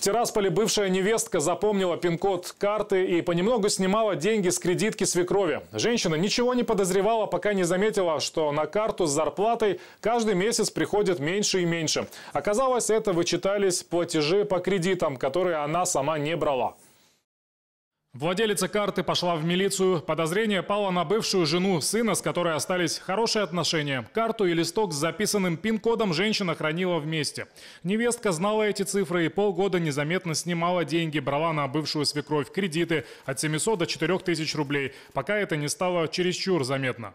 В Тирасполе бывшая невестка запомнила пин-код карты и понемногу снимала деньги с кредитки свекрови. Женщина ничего не подозревала, пока не заметила, что на карту с зарплатой каждый месяц приходит меньше и меньше. Оказалось, это вычитались платежи по кредитам, которые она сама не брала. Владелица карты пошла в милицию. Подозрение пало на бывшую жену сына, с которой остались хорошие отношения. Карту и листок с записанным пин-кодом женщина хранила вместе. Невестка знала эти цифры и полгода незаметно снимала деньги, брала на бывшую свекровь кредиты от 700 до 4000 рублей, пока это не стало чересчур заметно.